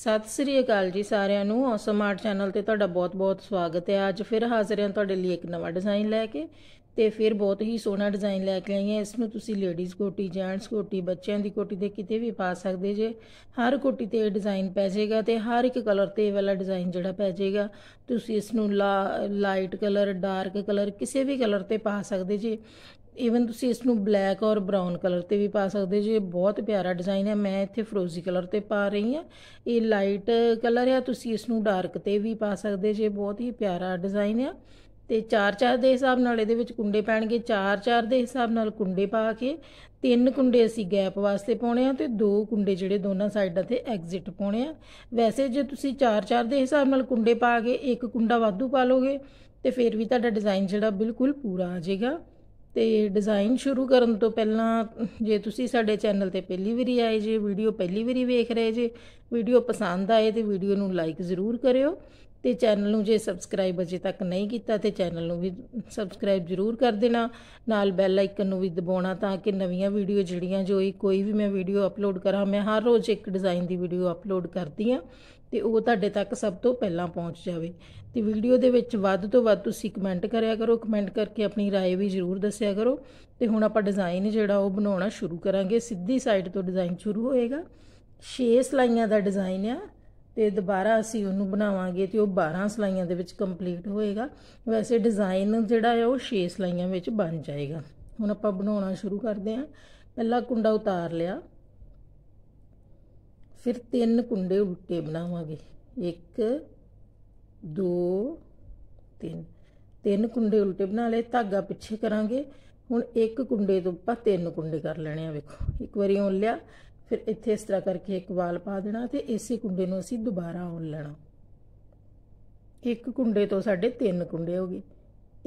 ਸਤਿ ਸ੍ਰੀ ਅਕਾਲ ਜੀ ਸਾਰਿਆਂ ਨੂੰ ਔਸਮ ਆਰਟ ਚੈਨਲ ਤੇ ਤੁਹਾਡਾ ਬਹੁਤ-ਬਹੁਤ ਸਵਾਗਤ ਹੈ ਅੱਜ ਫਿਰ ਹਾਜ਼ਰ ਹਾਂ ਤੁਹਾਡੇ ਲਈ ਇੱਕ ਨਵਾਂ ਡਿਜ਼ਾਈਨ ਲੈ ਕੇ ਤੇ ਫਿਰ ਬਹੁਤ ਹੀ ਸੋਹਣਾ ਡਿਜ਼ਾਈਨ ਲੈ ਕੇ ਆਈ ਹਾਂ ਇਸ ਨੂੰ ਤੁਸੀਂ ਲੇਡੀਜ਼ ਕੋਟੀ ਜੈਂਟਸ ਕੋਟੀ ਬੱਚਿਆਂ ਦੀ ਕੋਟੀ ਤੇ ਕਿਤੇ ਵੀ ਪਾ ਸਕਦੇ ਜੇ ਹਰ ਕੋਟੀ ਤੇ ਇਹ ਡਿਜ਼ਾਈਨ ਪੈ ਜਾਏਗਾ ਤੇ ਹਰ ਇੱਕ ਕਲਰ ਤੇ ਇਹ ਵਾਲਾ ਡਿਜ਼ਾਈਨ ਜਿਹੜਾ ਪੈ ਜਾਏਗਾ ਤੁਸੀਂ ਇਸ ਨੂੰ ਲਾਈਟ ਕਲਰ ਡਾਰਕ ਕਲਰ ਕਿਸੇ ਵੀ ਕਲਰ ਤੇ ਪਾ ਸਕਦੇ ਜੇ ਈਵਨ ਤੁਸੀਂ ਇਸ ਨੂੰ ਬਲੈਕ ਔਰ ਬ੍ਰਾਊਨ ਕਲਰ ਤੇ ਵੀ ਪਾ ਸਕਦੇ ਜੇ ਇਹ ਬਹੁਤ ਪਿਆਰਾ ਡਿਜ਼ਾਈਨ ਹੈ ਮੈਂ ਇੱਥੇ ਫਰੋਜ਼ੀ ਕਲਰ ਤੇ ਪਾ ਰਹੀ ਹਾਂ ਇਹ ਲਾਈਟ ਕਲਰ ਹੈ ਤੁਸੀਂ ਇਸ ਨੂੰ ਡਾਰਕ ਤੇ ਵੀ ਪਾ ਸਕਦੇ ਜੇ ਬਹੁਤ ਹੀ ਪਿਆਰਾ ਡਿਜ਼ਾਈਨ ਹੈ ਤੇ 4-4 ਦੇ ਹਿਸਾਬ ਨਾਲ ਇਹਦੇ ਵਿੱਚ ਕੁੰਡੇ ਪੈਣਗੇ 4-4 ਦੇ ਹਿਸਾਬ ਨਾਲ ਕੁੰਡੇ ਪਾ ਕੇ ਤਿੰਨ ਕੁੰਡੇ ਅਸੀਂ ਗੈਪ ਵਾਸਤੇ ਪਾਉਣੇ ਆ ਤੇ ਦੋ ਕੁੰਡੇ ਜਿਹੜੇ ਦੋਨਾਂ ਸਾਈਡਾਂ ਤੇ ਐਗਜ਼ਿਟ ਪਾਉਣੇ ਆ ਵੈਸੇ ਜੇ ਤੁਸੀਂ 4-4 ਦੇ ਹਿਸਾਬ ਨਾਲ ਕੁੰਡੇ ਪਾ ਕੇ ਇੱਕ ਕੁੰਡਾ ਵਾਧੂ ਪਾ ਲੋਗੇ ਤੇ ਫਿਰ ਵੀ ਤੁਹਾਡਾ ਡਿਜ਼ਾਈਨ ਜਿਹੜਾ ਬਿਲਕੁਲ ਪੂਰਾ ਆ ਜਾਏਗਾ ਤੇ ਡਿਜ਼ਾਈਨ ਸ਼ੁਰੂ ਕਰਨ ਤੋਂ ਪਹਿਲਾਂ ਜੇ ਤੁਸੀਂ ਸਾਡੇ ਚੈਨਲ ਤੇ ਪਹਿਲੀ ਵਾਰੀ ਆਏ ਜੇ ਵੀਡੀਓ ਪਹਿਲੀ ਵਾਰੀ ਵੇਖ ਰਹੇ ਜੇ ਵੀਡੀਓ ਪਸੰਦ ਆਏ ਤੇ ਵੀਡੀਓ ਨੂੰ ਲਾਈਕ ਜ਼ਰੂਰ ਕਰਿਓ ਤੇ ਚੈਨਲ ਨੂੰ ਜੇ ਸਬਸਕ੍ਰਾਈਬ ਅਜੇ ਤੱਕ ਨਹੀਂ ਕੀਤਾ ਤੇ ਚੈਨਲ ਨੂੰ ਵੀ ਸਬਸਕ੍ਰਾਈਬ ਜ਼ਰੂਰ ਕਰ ਦੇਣਾ ਨਾਲ ਬੈਲ ਆਈਕਨ ਨੂੰ ਵੀ ਦਬਾਉਣਾ ਤਾਂ ਕਿ ਨਵੀਆਂ ਵੀਡੀਓ ਜਿਹੜੀਆਂ ਜੋ ਕੋਈ ਵੀ ਮੈਂ ਵੀਡੀਓ ਅਪਲੋਡ ਕਰਾਂ ਮੈਂ ਹਰ ਰੋਜ਼ ਇੱਕ ਡਿਜ਼ਾਈਨ ਦੀ ਵੀਡੀਓ ਅਪਲੋਡ ਕਰਦੀ ਆ ਤੇ ਉਹ ਤੁਹਾਡੇ ਤੱਕ ਸਭ ਤੋਂ ਪਹਿਲਾਂ ਪਹੁੰਚ ਜਾਵੇ ਤੇ ਵੀਡੀਓ ਦੇ ਵਿੱਚ ਵੱਧ ਤੋਂ ਵੱਧ ਤੁਸੀਂ ਕਮੈਂਟ ਕਰਿਆ ਕਰੋ ਕਮੈਂਟ ਕਰਕੇ ਆਪਣੀ رائے ਵੀ ਜ਼ਰੂਰ ਦੱਸਿਆ ਕਰੋ ਤੇ ਹੁਣ ਆਪਾਂ ਡਿਜ਼ਾਈਨ ਜਿਹੜਾ ਉਹ ਬਣਾਉਣਾ ਸ਼ੁਰੂ ਕਰਾਂਗੇ ਸਿੱਧੀ ਸਾਈਡ ਤੋਂ ਡਿਜ਼ਾਈਨ ਸ਼ੁਰੂ ਹੋਏਗਾ 6 ਸਲਾਈਆਂ ਦਾ ਡਿਜ਼ਾਈਨ ਆ ਤੇ ਦੁਬਾਰਾ ਅਸੀਂ ਉਹਨੂੰ ਬਣਾਵਾਂਗੇ ਤੇ ਉਹ 12 ਸਲਾਈਆਂ ਦੇ ਵਿੱਚ ਕੰਪਲੀਟ ਹੋਏਗਾ ਵੈਸੇ ਡਿਜ਼ਾਈਨ ਜਿਹੜਾ ਹੈ ਉਹ 6 ਸਲਾਈਆਂ ਵਿੱਚ ਬਣ ਜਾਏਗਾ ਹੁਣ ਆਪਾਂ ਬਣਾਉਣਾ ਸ਼ੁਰੂ ਕਰਦੇ ਹਾਂ ਪਹਿਲਾ ਕੁੰਡਾ ਉਤਾਰ ਲਿਆ ਫਿਰ ਤਿੰਨ ਕੁੰਡੇ ਉਲਟੇ ਬਣਾਵਾਂਗੇ 1 2 3 ਤਿੰਨ ਕੁੰਡੇ ਉਲਟੇ ਬਣਾ ਲਏ ਧਾਗਾ ਪਿੱਛੇ ਕਰਾਂਗੇ ਹੁਣ ਇੱਕ ਕੁੰਡੇ ਤੋਂ ਆਪਾਂ ਤਿੰਨ ਕੁੰਡੇ ਕਰ ਲੈਣੇ ਆ ਵੇਖੋ ਇੱਕ ਵਾਰੀ ਉਹ ਲਿਆ ਫਿਰ ਇੱਥੇ ਇਸ ਤਰ੍ਹਾਂ ਕਰਕੇ ਇੱਕ ਵਾਲ ਪਾ ਦੇਣਾ ਤੇ ਇਸੇ ਕੁੰਡੇ ਨੂੰ ਅਸੀਂ ਦੁਬਾਰਾ ਉਣ ਲੈਣਾ ਇੱਕ ਕੁੰਡੇ ਤੋਂ ਸਾਡੇ ਤਿੰਨ ਕੁੰਡੇ ਹੋ ਗਏ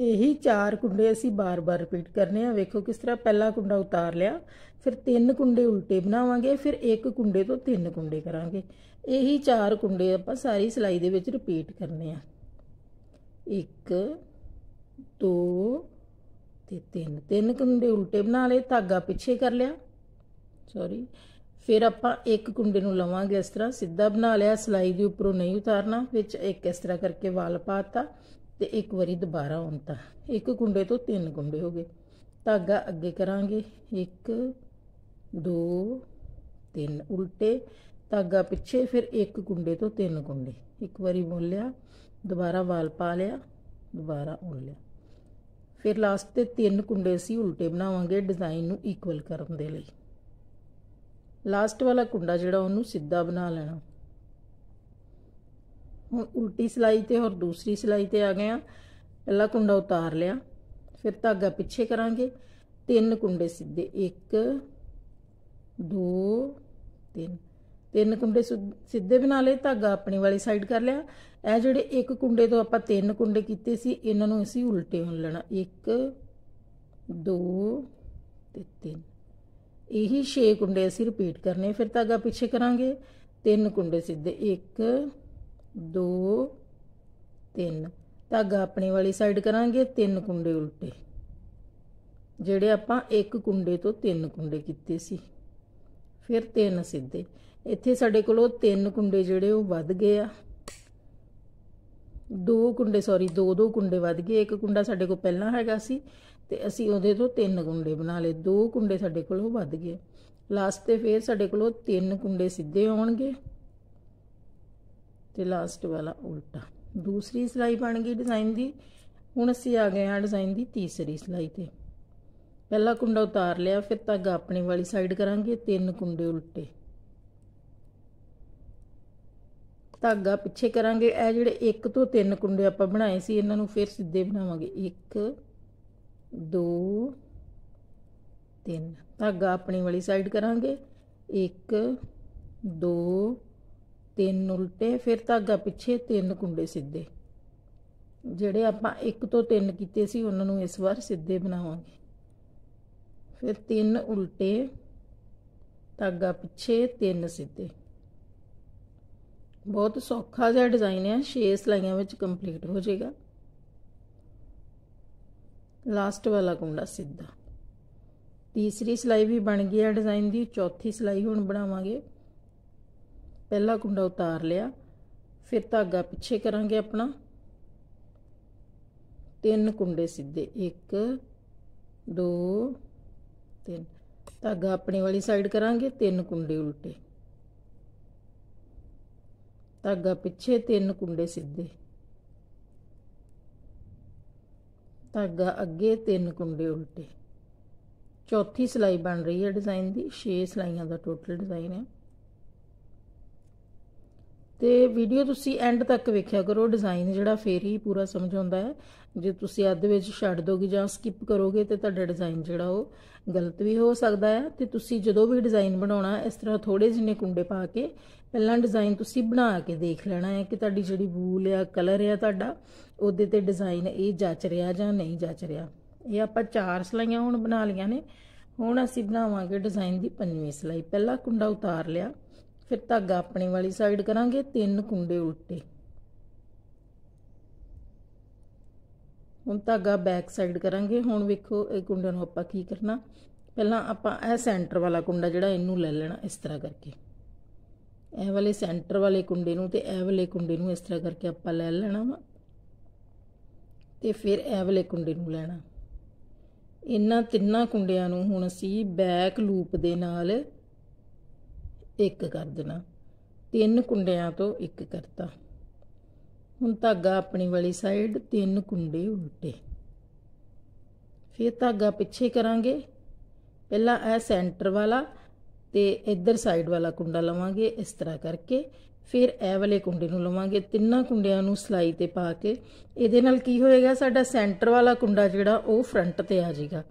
ਇਹੀ ਚਾਰ ਕੁੰਡੇ ਅਸੀਂ ਬਾਰ-ਬਾਰ ਰਿਪੀਟ ਕਰਨੇ ਆ ਵੇਖੋ ਕਿਸ ਤਰ੍ਹਾਂ ਪਹਿਲਾ ਕੁੰਡਾ ਉਤਾਰ ਲਿਆ ਫਿਰ ਤਿੰਨ ਕੁੰਡੇ ਉਲਟੇ ਬਣਾਵਾਂਗੇ ਫਿਰ ਇੱਕ ਕੁੰਡੇ ਤੋਂ ਤਿੰਨ ਕੁੰਡੇ ਕਰਾਂਗੇ ਇਹੀ ਚਾਰ ਕੁੰਡੇ ਆਪਾਂ ਸਾਰੀ ਸਿਲਾਈ ਦੇ ਵਿੱਚ ਰਿਪੀਟ ਕਰਨੇ ਆ 1 2 ਤੇ 3 ਤਿੰਨ ਕੁੰਡੇ ਉਲਟੇ ਬਣਾ ਲਏ ਧਾਗਾ ਪਿੱਛੇ ਕਰ ਲਿਆ ਸੌਰੀ ਫਿਰ ਆਪਾਂ ਇੱਕ ਕੁੰਡੇ ਨੂੰ ਲਵਾਂਗੇ ਇਸ ਤਰ੍ਹਾਂ ਸਿੱਧਾ ਬਣਾ ਲਿਆ ਸਲਾਈ ਦੇ ਉੱਪਰੋਂ ਨਹੀਂ ਉਤਾਰਨਾ ਵਿੱਚ ਇੱਕ ਇਸ ਤਰ੍ਹਾਂ ਕਰਕੇ ਵਾਲ ਪਾਤਾ ਤੇ ਇੱਕ ਵਾਰੀ ਦੁਬਾਰਾ ਉੰਤਾ ਇੱਕ ਕੁੰਡੇ ਤੋਂ ਤਿੰਨ ਕੁੰਡੇ ਹੋ ਗਏ ਧਾਗਾ ਅੱਗੇ ਕਰਾਂਗੇ 1 2 3 ਉਲਟੇ ਧਾਗਾ ਪਿੱਛੇ ਫਿਰ ਇੱਕ ਕੁੰਡੇ ਤੋਂ ਤਿੰਨ ਕੁੰਡੇ ਇੱਕ ਵਾਰੀ ਲਿਆ ਦੁਬਾਰਾ ਵਾਲ ਪਾ ਲਿਆ ਦੁਬਾਰਾ ਉਣ ਲਿਆ ਫਿਰ ਲਾਸਟ ਤੇ ਤਿੰਨ ਕੁੰਡੇ ਸੀ ਉਲਟੇ ਬਣਾਵਾਂਗੇ ਡਿਜ਼ਾਈਨ ਨੂੰ ਇਕੁਅਲ ਕਰਨ ਦੇ ਲਈ ਲਾਸਟ ਵਾਲਾ ਕੁੰਡਾ ਜਿਹੜਾ ਉਹਨੂੰ ਸਿੱਧਾ ਬਣਾ ਲੈਣਾ ਹੁਣ ਉਲਟੀ ਸਿਲਾਈ ਤੇ ਹੋਰ ਦੂਸਰੀ ਸਿਲਾਈ ਤੇ ਆ ਗਏ ਆ ਪਹਿਲਾ ਕੁੰਡਾ ਉਤਾਰ ਲਿਆ ਫਿਰ ਧਾਗਾ ਪਿੱਛੇ ਕਰਾਂਗੇ ਤਿੰਨ ਕੁੰਡੇ ਸਿੱਧੇ 1 2 3 ਤਿੰਨ ਕੁੰਡੇ ਸਿੱਧੇ ਬਣਾ ਲਏ ਧਾਗਾ ਆਪਣੀ ਵਾਲੀ ਸਾਈਡ ਕਰ ਲਿਆ ਇਹ ਜਿਹੜੇ ਇੱਕ ਕੁੰਡੇ ਤੋਂ ਆਪਾਂ ਤਿੰਨ ਕੁੰਡੇ ਕੀਤੇ ਸੀ ਇਹਨਾਂ ਨੂੰ ਅਸੀਂ ਉਲਟੇ ਹੁਣ ਲੈਣਾ 1 2 ਤੇ 3 ਇਹੀ 6 ਕੁੰਡੇ ਅਸੀਂ ਰਿਪੀਟ ਕਰਨੇ ਫਿਰ ਧਾਗਾ ਪਿੱਛੇ ਕਰਾਂਗੇ ਤਿੰਨ ਕੁੰਡੇ ਸਿੱਧੇ 1 2 3 ਧਾਗਾ ਆਪਣੇ ਵਾਲੀ ਸਾਈਡ ਕਰਾਂਗੇ ਤਿੰਨ ਕੁੰਡੇ ਉਲਟੇ ਜਿਹੜੇ ਆਪਾਂ ਇੱਕ ਕੁੰਡੇ ਤੋਂ ਤਿੰਨ ਕੁੰਡੇ ਕੀਤੇ ਸੀ ਫਿਰ ਤਿੰਨ ਸਿੱਧੇ ਇੱਥੇ ਸਾਡੇ ਕੋਲ ਉਹ ਤਿੰਨ ਕੁੰਡੇ ਜਿਹੜੇ ਉਹ ਵੱਧ ਗਏ ਆ ਦੋ ਕੁੰਡੇ ਸੌਰੀ ਦੋ ਦੋ ਕੁੰਡੇ ਵੱਧ ਗਏ ਇੱਕ ਕੁੰਡਾ ਸਾਡੇ ਕੋਲ ਪਹਿਲਾਂ ਹੈਗਾ ਸੀ ਤੇ ਅਸੀਂ ਉਹਦੇ ਤੋਂ ਤਿੰਨ ਗੁੰਡੇ ਬਣਾ ਲਏ ਦੋ ਗੁੰਡੇ ਸਾਡੇ ਕੋਲੋਂ ਵੱਧ ਗਏ ਲਾਸਟ ਤੇ ਫੇਰ ਸਾਡੇ ਕੋਲੋਂ ਤਿੰਨ ਗੁੰਡੇ ਸਿੱਧੇ ਆਉਣਗੇ ਤੇ ਲਾਸਟ ਵਾਲਾ ਉਲਟਾ ਦੂਸਰੀ ਸਲਾਈ ਬਣ ਗਈ ਡਿਜ਼ਾਈਨ ਦੀ ਹੁਣ ਅਸੀਂ ਆ ਗਏ ਹਾਂ ਡਿਜ਼ਾਈਨ ਦੀ ਤੀਸਰੀ ਸਲਾਈ ਤੇ ਪਹਿਲਾ ਕੁੰਡਾ ਉਤਾਰ ਲਿਆ ਫਿਰ ਧਾਗਾ ਆਪਣੀ ਵਾਲੀ ਸਾਈਡ ਕਰਾਂਗੇ ਤਿੰਨ ਕੁੰਡੇ ਉਲਟੇ ਧਾਗਾ ਪਿੱਛੇ ਕਰਾਂਗੇ ਇਹ ਜਿਹੜੇ 1 ਤੋਂ 3 ਕੁੰਡੇ ਆਪਾਂ ਬਣਾਏ ਸੀ ਇਹਨਾਂ ਨੂੰ ਫਿਰ ਸਿੱਧੇ ਬਣਾਵਾਂਗੇ 1 2 3 ਧਾਗਾ ਆਪਣੀ ਵਾਲੀ ਸਾਈਡ ਕਰਾਂਗੇ 1 2 3 ਉਲਟੇ ਫਿਰ ਧਾਗਾ ਪਿੱਛੇ 3 ਕੁੰਡੇ ਸਿੱਧੇ ਜਿਹੜੇ ਆਪਾਂ 1 ਤੋਂ 3 ਕੀਤੇ ਸੀ ਉਹਨਾਂ ਨੂੰ ਇਸ ਵਾਰ ਸਿੱਧੇ ਬਣਾਵਾਂਗੇ ਫਿਰ 3 ਉਲਟੇ ਧਾਗਾ ਪਿੱਛੇ 3 ਸਿੱਧੇ ਬਹੁਤ ਸੌਖਾ ਜਿਹਾ ਡਿਜ਼ਾਈਨ ਹੈ 6 ਸਲਾਈਆਂ ਵਿੱਚ ਕੰਪਲੀਟ ਹੋ ਜਾਏਗਾ ਲਾਸਟ ਵਾਲਾ ਕੁੰਡਾ ਸਿੱਧਾ ਤੀਸਰੀ ਸਲਾਈ ਵੀ ਬਣ ਗਈ ਹੈ ਡਿਜ਼ਾਈਨ ਦੀ ਚੌਥੀ ਸਲਾਈ ਹੁਣ ਬਣਾਵਾਂਗੇ ਪਹਿਲਾ ਕੁੰਡਾ ਉਤਾਰ ਲਿਆ ਫਿਰ ਧਾਗਾ ਪਿੱਛੇ ਕਰਾਂਗੇ ਆਪਣਾ ਤਿੰਨ ਕੁੰਡੇ ਸਿੱਧੇ 1 2 3 ਧਾਗਾ ਆਪਣੀ ਵਾਲੀ ਸਾਈਡ ਕਰਾਂਗੇ ਤਿੰਨ ਕੁੰਡੇ ਉਲਟੇ ਧਾਗਾ ਪਿੱਛੇ ਤਿੰਨ ਕੁੰਡੇ ਸਿੱਧੇ ਧਾਗਾ ਅੱਗੇ ਤਿੰਨ ਕੁੰਡੇ ਉਲਟੇ ਚੌਥੀ ਸਲਾਈ ਬਣ ਰਹੀ ਹੈ ਡਿਜ਼ਾਈਨ ਦੀ 6 ਸਲਾਈਆਂ ਦਾ ਟੋਟਲ ਡਿਜ਼ਾਈਨ ਹੈ ਤੇ ਵੀਡੀਓ ਤੁਸੀਂ ਐਂਡ ਤੱਕ ਵੇਖਿਆ ਕਰੋ ਡਿਜ਼ਾਈਨ ਜਿਹੜਾ ਫੇਰ ਹੀ ਪੂਰਾ ਸਮਝ ਆਉਂਦਾ ਹੈ ਜੇ ਤੁਸੀਂ ਅੱਧ ਵਿੱਚ ਛੱਡ ਦੋਗੇ ਜਾਂ ਸਕਿਪ ਕਰੋਗੇ ਤੇ ਤੁਹਾਡਾ ਡਿਜ਼ਾਈਨ ਜਿਹੜਾ ਉਹ ਗਲਤ ਵੀ ਹੋ ਸਕਦਾ ਹੈ ਤੇ ਤੁਸੀਂ ਜਦੋਂ ਵੀ ਡਿਜ਼ਾਈਨ ਬਣਾਉਣਾ ਇਸ ਤਰ੍ਹਾਂ ਥੋੜੇ ਜਿੰਨੇ ਕੁੰਡੇ ਪਾ ਕੇ ਪਹਿਲਾਂ ਡਿਜ਼ਾਈਨ ਤੁਸੀਂ ਬਣਾ ਕੇ ਦੇਖ ਲੈਣਾ ਹੈ ਕਿ ਤੁਹਾਡੀ ਜਿਹੜੀ ਵੂਲ ਆ ਕਲਰ ਆ ਤੁਹਾਡਾ ਉਹਦੇ ਤੇ ਡਿਜ਼ਾਈਨ ਇਹ ਜੱਚ ਰਿਹਾ ਜਾਂ ਨਹੀਂ ਜੱਚ ਰਿਹਾ ਇਹ ਆਪਾਂ ਚਾਰ ਸਲਾਈਆਂ ਹੁਣ ਬਣਾ ਲਈਆਂ ਨੇ ਹੁਣ ਅਸੀਂ ਬਣਾਵਾਂਗੇ ਡਿਜ਼ਾਈਨ ਦੀ ਪੰਜਵੀਂ ਸਲਾਈ ਪਹਿਲਾ ਕੁੰਡਾ ਉਤਾਰ ਲਿਆ ਫਿਰ ਧਾਗਾ ਆਪਣੀ ਵਾਲੀ ਸਾਈਡ ਕਰਾਂਗੇ ਤਿੰਨ ਕੁੰਡੇ ਉਲਟੇ ਹੁਣ ਧਾਗਾ ਬੈਕ ਸਾਈਡ ਕਰਾਂਗੇ ਹੁਣ ਵੇਖੋ ਇਹ ਕੁੰਡੇ ਨੂੰ ਆਪਾਂ ਕੀ ਕਰਨਾ ਪਹਿਲਾਂ ਆਪਾਂ ਇਹ ਸੈਂਟਰ ਵਾਲਾ ਕੁੰਡਾ ਜਿਹੜਾ ਇਹਨੂੰ ਲੈ ਲੈਣਾ ਇਸ ਤਰ੍ਹਾਂ ਕਰਕੇ ਇਹ ਵਾਲੇ ਸੈਂਟਰ ਵਾਲੇ ਕੁੰਡੇ ਨੂੰ ਤੇ ਇਹ ਵਾਲੇ ਕੁੰਡੇ ਨੂੰ ਇਸ ਤਰ੍ਹਾਂ ਕਰਕੇ ਆਪਾਂ ਲੈ ਲੈਣਾ ਵਾ ਤੇ ਫਿਰ ਇਹ ਵਾਲੇ ਕੁੰਡੇ ਨੂੰ ਲੈਣਾ ਇਹਨਾਂ ਤਿੰਨਾਂ ਕੁੰਡਿਆਂ ਨੂੰ ਹੁਣ ਅਸੀਂ ਬੈਕ ਲੂਪ ਦੇ ਨਾਲ ਇੱਕ ਕਰ ਦੇਣਾ ਤਿੰਨ ਕੁੰਡਿਆਂ ਤੋਂ ਇੱਕ ਕਰਤਾ ਹੁਣ ਧਾਗਾ ਆਪਣੀ ਵਾਲੀ ਸਾਈਡ ਤਿੰਨ ਕੁੰਡੇ ਉਲਟੇ ਫਿਰ ਧਾਗਾ ਪਿੱਛੇ ਕਰਾਂਗੇ ਪਹਿਲਾਂ ਇਹ ਸੈਂਟਰ ਵਾਲਾ ਤੇ ਇੱਧਰ ਸਾਈਡ ਵਾਲਾ ਕੁੰਡਾ ਲਵਾਂਗੇ ਇਸ ਤਰ੍ਹਾਂ ਕਰਕੇ ਫਿਰ ਇਹ ਵਾਲੇ ਕੁੰਡੇ ਨੂੰ ਲਵਾਂਗੇ ਤਿੰਨਾਂ ਕੁੰਡਿਆਂ ਨੂੰ ਸਲਾਈ ਤੇ ਪਾ ਕੇ ਇਹਦੇ ਨਾਲ ਕੀ ਹੋਏਗਾ ਸਾਡਾ ਸੈਂਟਰ ਵਾਲਾ ਕੁੰਡਾ ਜਿਹੜਾ ਉਹ ਫਰੰਟ ਤੇ ਆ ਜਾਏਗਾ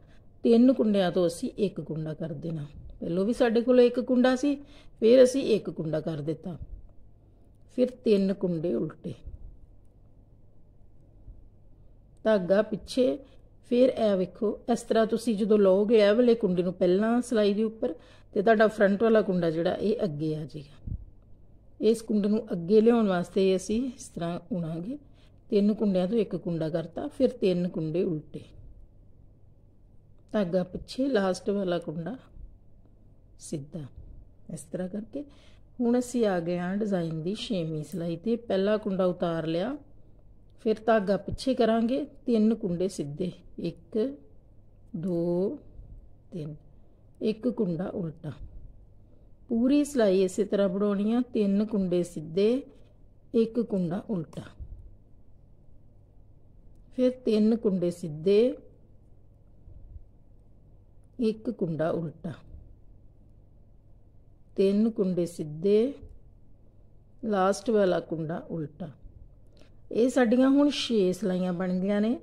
ਤਿੰਨ ਕੁੰਡਿਆਂ ਤੋਂ ਅਸੀਂ ਇੱਕ ਕੁੰਡਾ ਕਰ ਦੇਣਾ ਪਹਿਲੋਂ ਵੀ ਸਾਡੇ ਕੋਲ ਇੱਕ ਕੁੰਡਾ ਸੀ ਫਿਰ ਅਸੀਂ ਇੱਕ ਕੁੰਡਾ ਕਰ ਦਿੱਤਾ ਫਿਰ ਤਿੰਨ ਕੁੰਡੇ ਉਲਟੇ ਧਾਗਾ ਪਿੱਛੇ ਫਿਰ ਇਹ ਵੇਖੋ ਇਸ ਤਰ੍ਹਾਂ ਤੁਸੀਂ ਜਦੋਂ ਲਓਗੇ ਇਹ ਵਾਲੇ ਕੁੰਡੇ ਨੂੰ ਪਹਿਲਾਂ ਸਲਾਈ ਦੇ ਉੱਪਰ ਤੇ ਤੁਹਾਡਾ ਫਰੰਟ ਵਾਲਾ ਕੁੰਡਾ ਜਿਹੜਾ ਇਹ ਅੱਗੇ ਆ ਜਾਏਗਾ ਇਸ ਕੁੰਡੇ ਨੂੰ ਅੱਗੇ ਲਿਆਉਣ ਵਾਸਤੇ ਅਸੀਂ ਇਸ ਤਰ੍ਹਾਂ ਉਣਾਂਗੇ ਤਿੰਨ ਕੁੰਡਿਆਂ ਤੋਂ ਇੱਕ ਕੁੰਡਾ ਕਰਤਾ ਫਿਰ ਤਿੰਨ ਕੁੰਡੇ ਉਲਟੇ ਧਾਗਾ ਪਿੱਛੇ ਲਾਸਟ ਵਾਲਾ ਕੁੰਡਾ ਸਿੱਧਾ ਇਸ ਤਰ੍ਹਾਂ ਕਰਕੇ ਹੁਣ ਅਸੀਂ ਆ ਗਏ ਹਾਂ ਡਿਜ਼ਾਈਨ ਦੀ 6ਵੀਂ ਸਲਾਈ ਤੇ ਪਹਿਲਾ ਕੁੰਡਾ ਉਤਾਰ ਲਿਆ ਫਿਰ ਧਾਗਾ ਪਿੱਛੇ ਕਰਾਂਗੇ ਤਿੰਨ ਕੁੰਡੇ ਸਿੱਧੇ 1 2 3 ਇੱਕ ਕੁੰਡਾ ਉਲਟਾ ਪੂਰੀ ਸਲਾਈ ਇਸੇ ਤਰ੍ਹਾਂ ਬਣਾਉਣੀ ਆ ਤਿੰਨ ਕੁੰਡੇ ਸਿੱਧੇ ਇੱਕ ਕੁੰਡਾ ਉਲਟਾ ਫਿਰ ਤਿੰਨ ਕੁੰਡੇ ਸਿੱਧੇ ਇੱਕ ਕੁੰਡਾ ਉਲਟਾ ਤਿੰਨ ਕੁੰਡੇ ਸਿੱਧੇ ਲਾਸਟ ਵਾਲਾ ਕੁੰਡਾ ਉਲਟਾ ਇਹ ਸਾਡੀਆਂ ਹੁਣ 6 ਸਲਾਈਆਂ ਬਣ ਗਈਆਂ ਨੇ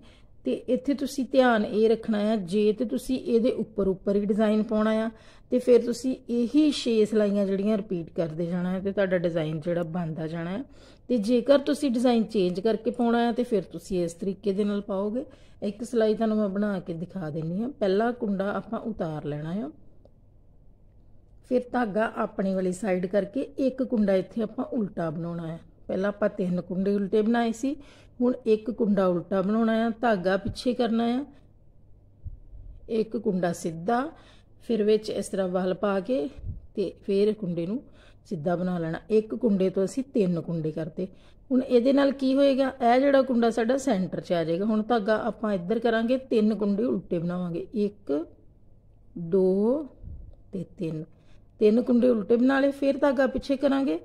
ਤੇ ਇੱਥੇ ਤੁਸੀਂ ਧਿਆਨ ਇਹ ਰੱਖਣਾ ਆ ਜੇ ਤੇ ਤੁਸੀਂ ਇਹਦੇ ਉੱਪਰ ਉੱਪਰ ਹੀ ਡਿਜ਼ਾਈਨ ਪਾਉਣਾ ਆ ਤੇ ਫਿਰ ਤੁਸੀਂ ਇਹੀ 6 ਸਲਾਈਆਂ ਜਿਹੜੀਆਂ ਰਿਪੀਟ ਕਰਦੇ ਜਾਣਾ ਤੇ ਤੁਹਾਡਾ ਡਿਜ਼ਾਈਨ ਜਿਹੜਾ ਬਣਦਾ ਜਾਣਾ ਹੈ ਤੇ ਜੇਕਰ ਤੁਸੀਂ ਡਿਜ਼ਾਈਨ ਚੇਂਜ ਕਰਕੇ ਪਾਉਣਾ ਹੈ ਤੇ ਫਿਰ ਤੁਸੀਂ ਇਸ ਤਰੀਕੇ ਦੇ ਨਾਲ ਪਾਓਗੇ ਇੱਕ ਸਲਾਈ ਤੁਹਾਨੂੰ ਮੈਂ ਬਣਾ ਕੇ ਦਿਖਾ ਦਿੰਨੀ ਆ ਪਹਿਲਾ ਕੁੰਡਾ ਆਪਾਂ ਉਤਾਰ ਲੈਣਾ ਹੈ ਫਿਰ ਧਾਗਾ ਆਪਣੀ ਵਾਲੀ ਸਾਈਡ ਕਰਕੇ ਇੱਕ ਕੁੰਡਾ ਇੱਥੇ ਆਪਾਂ ਉਲਟਾ ਬਣਾਉਣਾ ਹੈ ਪਹਿਲਾਂ ਆਪਾਂ ਤਿੰਨ ਕੁੰਡੇ ਉਲਟੇ ਬਣਾਏ ਸੀ ਹੁਣ ਇੱਕ ਕੁੰਡਾ ਉਲਟਾ ਬਣਾਉਣਾ ਹੈ ਧਾਗਾ ਪਿੱਛੇ ਕਰਨਾ ਹੈ ਇੱਕ ਕੁੰਡਾ ਸਿੱਧਾ ਫਿਰ ਵਿੱਚ ਇਸ ਤਰ੍ਹਾਂ ਵਲ ਪਾ ਕੇ ਤੇ ਫਿਰ ਕੁੰਡੇ ਨੂੰ ਸਿੱਧਾ ਬਣਾ ਲੈਣਾ ਇੱਕ ਕੁੰਡੇ ਤੋਂ ਅਸੀਂ ਤਿੰਨ ਕੁੰਡੇ ਕਰਦੇ ਹੁਣ ਇਹਦੇ ਨਾਲ ਕੀ ਹੋਏਗਾ ਇਹ ਜਿਹੜਾ ਕੁੰਡਾ ਸਾਡਾ ਸੈਂਟਰ 'ਚ ਆ ਜਾਏਗਾ ਹੁਣ ਧਾਗਾ ਆਪਾਂ ਇੱਧਰ ਕਰਾਂਗੇ ਤਿੰਨ ਕੁੰਡੇ ਉਲਟੇ ਬਣਾਵਾਂਗੇ 1 2 ਤੇ 3 ਤਿੰਨ ਕੁੰਡੇ ਉਲਟੇ ਬਣਾ ਲਏ ਫਿਰ ਧਾਗਾ ਪਿੱਛੇ ਕਰਾਂਗੇ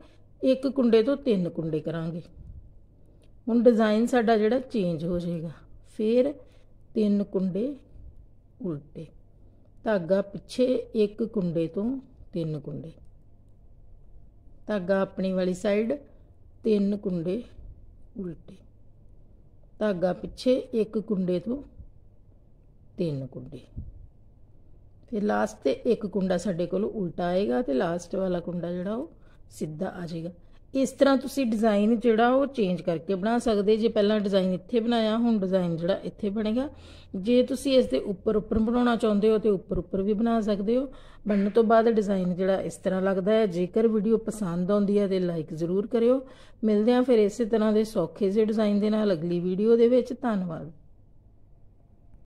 ਇੱਕ ਕੁੰਡੇ ਤੋਂ ਤਿੰਨ ਕੁੰਡੇ ਕਰਾਂਗੇ ਹੁਣ ਡਿਜ਼ਾਈਨ ਸਾਡਾ ਜਿਹੜਾ ਚੇਂਜ ਹੋ ਜਾਏਗਾ ਫਿਰ ਤਿੰਨ ਕੁੰਡੇ ਉਲਟੇ ਧਾਗਾ ਪਿੱਛੇ ਇੱਕ ਕੁੰਡੇ ਤੋਂ ਤਿੰਨ ਕੁੰਡੇ ਧਾਗਾ ਆਪਣੀ ਵਾਲੀ ਸਾਈਡ ਤਿੰਨ ਕੁੰਡੇ ਉਲਟੇ ਧਾਗਾ ਪਿੱਛੇ ਇੱਕ ਕੁੰਡੇ ਤੋਂ ਤਿੰਨ ਕੁੰਡੇ ਫਿਰ ਲਾਸਟ ਤੇ ਇੱਕ ਕੁੰਡਾ ਸਾਡੇ ਕੋਲ ਉਲਟਾ ਆਏਗਾ ਤੇ ਲਾਸਟ ਵਾਲਾ ਕੁੰਡਾ ਜਿਹੜਾ ਉਹ ਸਿੱਧਾ ਆ ਜਾਏਗਾ ਇਸ ਤਰ੍ਹਾਂ ਤੁਸੀਂ ਡਿਜ਼ਾਈਨ ਜਿਹੜਾ ਉਹ ਚੇਂਜ ਕਰਕੇ ਬਣਾ ਸਕਦੇ ਜੇ ਪਹਿਲਾਂ ਡਿਜ਼ਾਈਨ ਇੱਥੇ ਬਣਾਇਆ ਹੁਣ ਡਿਜ਼ਾਈਨ ਜਿਹੜਾ ਇੱਥੇ ਬਣੇਗਾ ਜੇ ਤੁਸੀਂ ਇਸ ਦੇ ਉੱਪਰ ਉੱਪਰ ਬਣਾਉਣਾ ਚਾਹੁੰਦੇ ਹੋ ਤੇ ਉੱਪਰ ਉੱਪਰ ਵੀ ਬਣਾ ਸਕਦੇ ਹੋ ਬਣਨ ਤੋਂ ਬਾਅਦ ਡਿਜ਼ਾਈਨ ਜਿਹੜਾ ਇਸ ਤਰ੍ਹਾਂ ਲੱਗਦਾ ਹੈ ਜੇਕਰ ਵੀਡੀਓ ਪਸੰਦ ਆਉਂਦੀ ਹੈ ਤੇ ਲਾਈਕ ਜ਼ਰੂਰ ਕਰਿਓ ਮਿਲਦੇ ਹਾਂ ਫਿਰ ਇਸੇ ਤਰ੍ਹਾਂ ਦੇ ਸੌਖੇ ਜਿਹੇ ਡਿਜ਼ਾਈਨ ਦੇ ਨਾਲ ਅਗਲੀ ਵੀਡੀਓ ਦੇ ਵਿੱਚ ਧੰਨਵਾਦ